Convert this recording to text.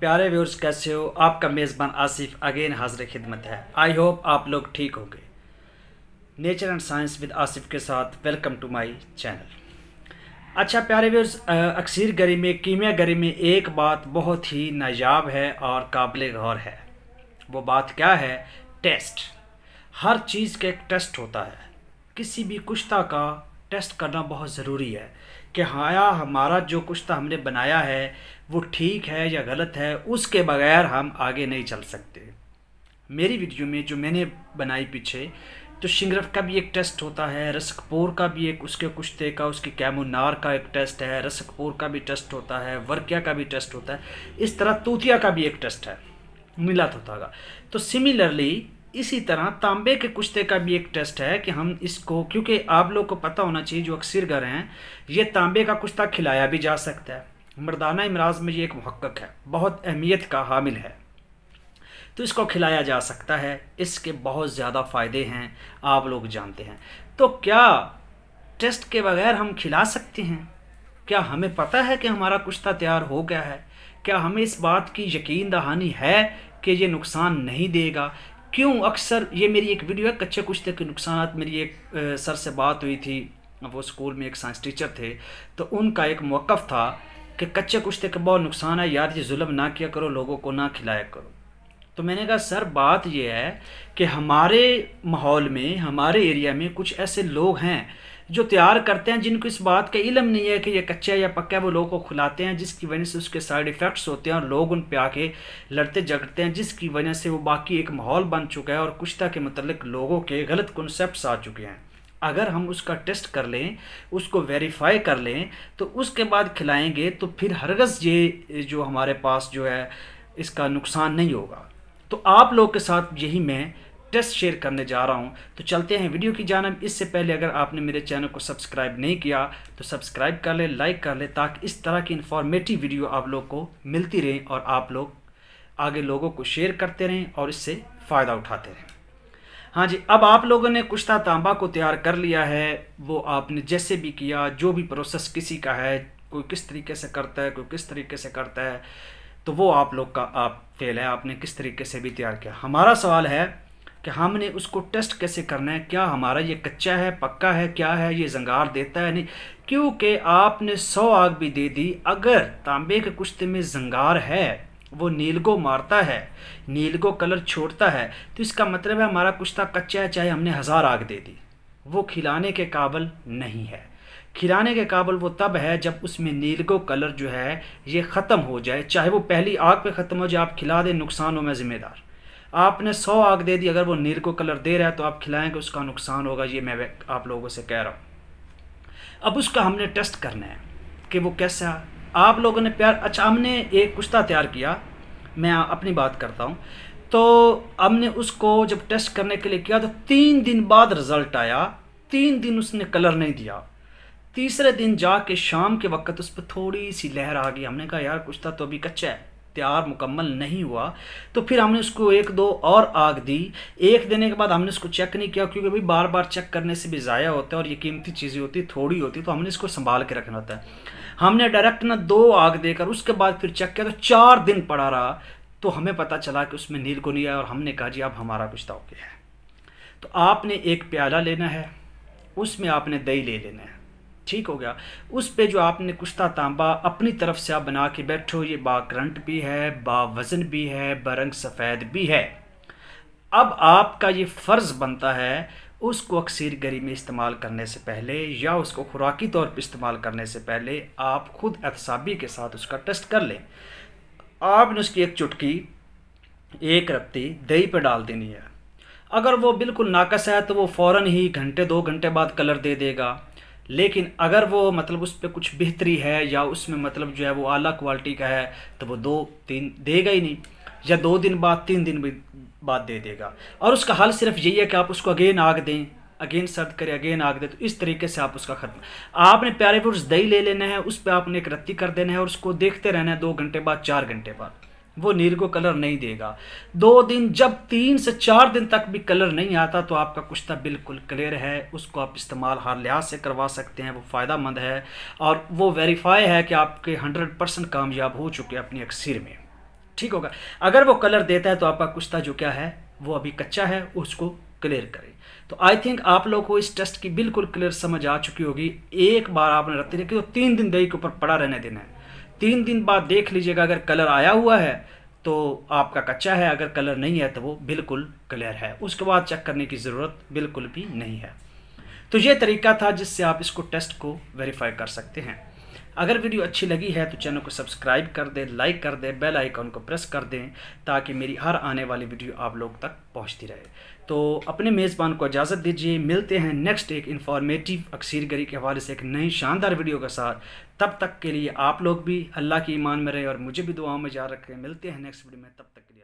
प्यारे व्यूर्स कैसे हो आपका मेज़बान आसिफ अगेन हाजिर खिदमत है आई होप आप लोग ठीक होंगे nature and science with Asif के साथ वेलकम टू माय चैनल अच्छा प्यारे व्यूर्स अक्सर गरी में कीमिया गरी में एक बात बहुत ही नायाब है और काबिल गौर है वो बात क्या है टेस्ट हर चीज़ का एक टेस्ट होता है किसी भी कुश्ता का टेस्ट करना बहुत ज़रूरी है कि हाँ हमारा जो कुछ तो हमने बनाया है वो ठीक है या गलत है उसके बगैर हम आगे नहीं चल सकते मेरी वीडियो में जो मैंने बनाई पीछे तो शिंगरफ का भी एक टेस्ट होता है रसकपोर का भी एक उसके कुश्ते का उसके कैमोनार का एक टेस्ट है रसकपोर का भी टेस्ट होता है वर्किया का भी टेस्ट होता है इस तरह तोतिया का भी एक टेस्ट है मिला होता तो सिमिलरली इसी तरह तांबे के कुश्ते का भी एक टेस्ट है कि हम इसको क्योंकि आप लोग को पता होना चाहिए जो अक्सर घर हैं ये तांबे का कुश्ता खिलाया भी जा सकता है मर्दाना इमराज में ये एक महक्क है बहुत अहमियत का हामिल है तो इसको खिलाया जा सकता है इसके बहुत ज़्यादा फ़ायदे हैं आप लोग जानते हैं तो क्या टेस्ट के बगैर हम खिला सकते हैं क्या हमें पता है कि हमारा कुश्ता तैयार हो गया है क्या हमें इस बात की यकीन दहानी है कि ये नुकसान नहीं देगा क्यों अक्सर ये मेरी एक वीडियो है कच्चे कुश्ते के नुकसान मेरी एक सर से बात हुई थी वो स्कूल में एक साइंस टीचर थे तो उनका एक मौक़ था कि कच्चे कुश्ते का बहुत नुकसान है यार ये जुल्म ना किया करो लोगों को ना खिलाया करो तो मैंने कहा सर बात यह है कि हमारे माहौल में हमारे एरिया में कुछ ऐसे लोग हैं जो तैयार करते हैं जिनको इस बात का इलम नहीं है कि ये कच्चा या पक्का है वो लोगों को खुलाते हैं जिसकी वजह से उसके साइड इफ़ेक्ट्स होते हैं और लोग उन पर आके लड़ते झगड़ते हैं जिसकी वजह से वो बाकी एक माहौल बन चुका है और कुश्ता के मतलब लोगों के गलत कॉन्सेप्ट आ चुके हैं अगर हम उसका टेस्ट कर लें उसको वेरीफाई कर लें तो उसके बाद खिलाएंगे तो फिर हरगज़ ये जो हमारे पास जो है इसका नुकसान नहीं होगा तो आप लोग के साथ यही मैं टेस्ट शेयर करने जा रहा हूँ तो चलते हैं वीडियो की जानब इससे पहले अगर आपने मेरे चैनल को सब्सक्राइब नहीं किया तो सब्सक्राइब कर ले लाइक कर ले ताकि इस तरह की इन्फॉर्मेटिव वीडियो आप लोग को मिलती रहें और आप लोग आगे लोगों को शेयर करते रहें और इससे फ़ायदा उठाते रहें हाँ जी अब आप लोगों ने कुश्ता तांबा को तैयार कर लिया है वो आपने जैसे भी किया जो भी प्रोसेस किसी का है कोई किस तरीके से करता है कोई किस तरीके से करता है तो वो आप लोग का आप फेल है आपने किस तरीके से भी तैयार किया हमारा सवाल है कि हमने उसको टेस्ट कैसे करना है क्या हमारा ये कच्चा है पक्का है क्या है ये जंगार देता है नहीं क्योंकि आपने सौ आग भी दे दी अगर तांबे के कुश्ते में जंगार है वो नीलगो मारता है नीलगो कलर छोड़ता है तो इसका मतलब है हमारा कुश्ता कच्चा है चाहे हमने हज़ार आग दे दी वो खिलाने के काबल नहीं है खिलाने के काबल वो तब है जब उसमें नीलगो कलर जो है ये ख़त्म हो जाए चाहे वो पहली आग पे ख़त्म हो जाए आप खिला दें नुकसान हो मैं ज़िम्मेदार आपने सौ आग दे दी अगर वो नीर को कलर दे रहा है तो आप खिलाएंगे उसका नुकसान होगा ये मैं आप लोगों से कह रहा हूँ अब उसका हमने टेस्ट करना है कि वो कैसा आप लोगों ने प्यार अच्छा हमने एक कुश्ता तैयार किया मैं अपनी बात करता हूँ तो हमने उसको जब टेस्ट करने के लिए किया तो तीन दिन बाद रिज़ल्ट आया तीन दिन उसने कलर नहीं दिया तीसरे दिन जा के शाम के वक्त उस पर थोड़ी सी लहर आ गई हमने कहा यार कुश्ता तो अभी कच्चा है तैयार मुकम्मल नहीं हुआ तो फिर हमने उसको एक दो और आग दी एक देने के बाद हमने उसको चेक नहीं किया क्योंकि भाई बार बार चेक करने से भी ज़ाया होता है और ये कीमती चीज़ें होती थोड़ी होती तो हमने इसको संभाल के रखना होता है हमने डायरेक्ट ना दो आग देकर उसके बाद फिर चेक किया तो चार दिन पड़ा रहा तो हमें पता चला कि उसमें नील को नहीं आया और हमने कहा जी अब हमारा कुछ दाव तो है तो आपने एक प्याला लेना है उसमें आपने दही ले लेना है ठीक हो गया उस पे जो आपने कुश्ता तांबा अपनी तरफ से आप बना के बैठो ये बा करंट भी है बा वज़न भी है बरंग सफ़ेद भी है अब आपका ये फ़र्ज़ बनता है उसको अक्सर गरी में इस्तेमाल करने से पहले या उसको खुराकी तौर पर इस्तेमाल करने से पहले आप खुद एहसाबी के साथ उसका टेस्ट कर लें आपने उसकी एक चुटकी एक रत्ती दही पर डाल देनी है अगर वो बिल्कुल नाकस है तो वो फ़ौर ही घंटे दो घंटे बाद कलर दे देगा लेकिन अगर वो मतलब उस पर कुछ बेहतरी है या उसमें मतलब जो है वो आला क्वालिटी का है तो वो दो तीन देगा ही नहीं या दो दिन बाद तीन दिन बाद दे देगा और उसका हल सिर्फ यही है कि आप उसको अगेन आग दें अगेन सर्द करें अगेन आग दें तो इस तरीके से आप उसका ख़त्म आपने प्यारे पर उस दही ले लेना है उस पर आपने एक रत्ती कर देना है और उसको देखते रहना है दो घंटे बाद चार घंटे बाद वो नीर को कलर नहीं देगा दो दिन जब तीन से चार दिन तक भी कलर नहीं आता तो आपका कुश्ता बिल्कुल क्लियर है उसको आप इस्तेमाल हर लिहाज से करवा सकते हैं वो फ़ायदा मंद है और वो वेरीफाई है कि आपके हंड्रेड परसेंट कामयाब हो चुके अपनी अक्सर में ठीक होगा अगर वो कलर देता है तो आपका कुश्ता जो क्या है वो अभी कच्चा है उसको क्लियर करें तो आई थिंक आप लोग को इस टेस्ट की बिल्कुल क्लियर समझ आ चुकी होगी एक बार आपने रखते तो देखिए तीन दिन दही के ऊपर पड़ा रहने देना है तीन दिन बाद देख लीजिएगा अगर कलर आया हुआ है तो आपका कच्चा है अगर कलर नहीं है तो वो बिल्कुल क्लियर है उसके बाद चेक करने की ज़रूरत बिल्कुल भी नहीं है तो ये तरीका था जिससे आप इसको टेस्ट को वेरीफाई कर सकते हैं अगर वीडियो अच्छी लगी है तो चैनल को सब्सक्राइब कर दें लाइक कर दें बेल आइकॉन को प्रेस कर दें ताकि मेरी हर आने वाली वीडियो आप लोग तक पहुंचती रहे तो अपने मेज़बान को इजाज़त दीजिए मिलते हैं नेक्स्ट एक इन्फॉर्मेटिव अक्सरगरी के हवाले से एक नई शानदार वीडियो के साथ तब तक के लिए आप लोग भी अल्लाह के ईमान में रहें और मुझे भी दुआओं में जा रखें मिलते हैं नेक्स्ट वीडियो में तब तक के लिए